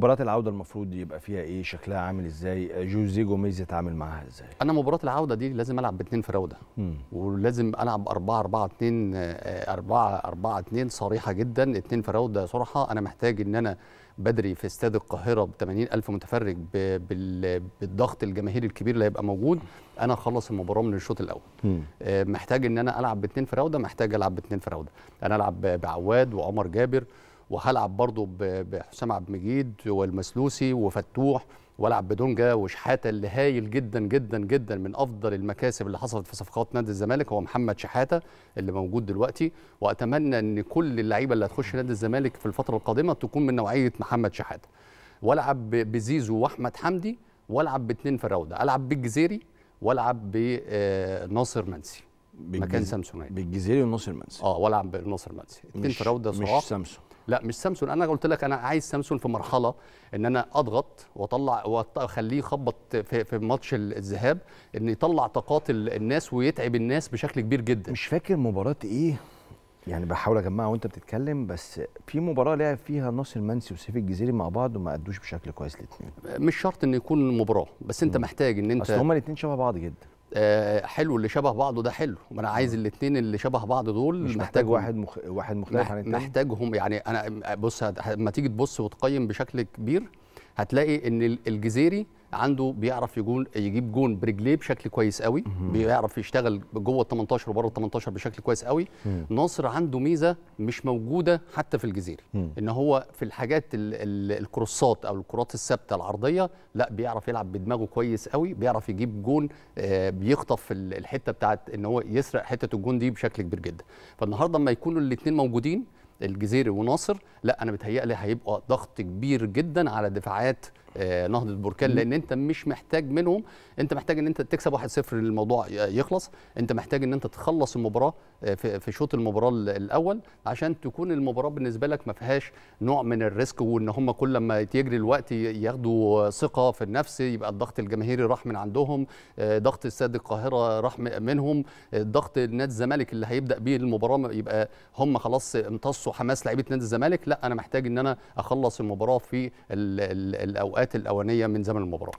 مباراه العوده المفروض يبقى فيها ايه شكلها عامل ازاي جوزي جوميز يتعامل معاها ازاي انا مباراه العوده دي لازم العب باثنين فراوده ولازم العب 4 4 2 4 4 2 صريحه جدا اثنين فراوده صراحه انا محتاج ان انا بدري في استاد القاهره ب 80 الف متفرج بالضغط الجماهيري الكبير اللي هيبقى موجود انا اخلص المباراه من الشوط الاول آه، محتاج ان انا العب باثنين فراوده محتاج العب باثنين فراوده انا العب بعواد وعمر جابر وهلعب برضه بحسام عبد المجيد والمسلوسي وفتوح والعب بدونجا وشحاته اللي هايل جدا جدا جدا من افضل المكاسب اللي حصلت في صفقات نادي الزمالك هو محمد شحاته اللي موجود دلوقتي واتمنى ان كل اللعيبه اللي هتخش نادي الزمالك في الفتره القادمه تكون من نوعيه محمد شحاته والعب بزيزو واحمد حمدي والعب باثنين في الروضه، العب بالجزيري والعب بناصر آه، منسي مكان سامسونج بالجزيري وناصر منسي اه والعب بناصر منسي اثنين في الروضه مش سامسونج لا مش سامسون انا قلت لك انا عايز سامسون في مرحله ان انا اضغط واطلع واخليه يخبط في, في ماتش الذهاب ان يطلع طاقات الناس ويتعب الناس بشكل كبير جدا مش فاكر مباراه ايه يعني بحاول اجمعها وانت بتتكلم بس في مباراه لعب فيها ناصر المنسي وسيف الجزيري مع بعض وما ادوش بشكل كويس الاثنين مش شرط ان يكون مباراه بس انت محتاج ان انت اصل هما الاثنين شبه بعض جدا آه، حلو اللي شبه بعضه ده حلو ما انا عايز آه. الاثنين اللي شبه بعض دول مش محتاج واحد مخ... واحد مختلف عن الثاني محتاجهم يعني انا بص لما هت... تيجي تبص وتقيم بشكل كبير هتلاقي ان الجزيري عنده بيعرف يجون يجيب جون برجليه بشكل كويس قوي بيعرف يشتغل جوه ال 18 وبره ال 18 بشكل كويس قوي ناصر عنده ميزه مش موجوده حتى في الجزيره ان هو في الحاجات ال الكروسات او الكرات الثابته العرضيه لا بيعرف يلعب بدماغه كويس قوي بيعرف يجيب جون آه، بيخطف الحته بتاعت ان هو يسرق حته الجون دي بشكل كبير جدا فالنهارده لما يكونوا الاثنين موجودين الجزيري وناصر لا انا بتهيألي هيبقى ضغط كبير جدا على دفاعات آه، نهضه بركان لان انت مش محتاج منهم انت محتاج ان انت تكسب 1-0 الموضوع يخلص انت محتاج ان انت تخلص المباراه آه، في شوط المباراه الاول عشان تكون المباراه بالنسبه لك ما فيهاش نوع من الريسك وان هم كل ما يجري الوقت ياخدوا ثقه في النفس يبقى الضغط الجماهيري راح من عندهم آه، ضغط استاد القاهره راح منهم ضغط نادي الزمالك اللي هيبدا بيه المباراه يبقى هم خلاص امتصوا حماس لعيبه نادي الزمالك لا انا محتاج ان انا اخلص المباراه في الاوقات الاوقات الاولانيه من زمن المباراه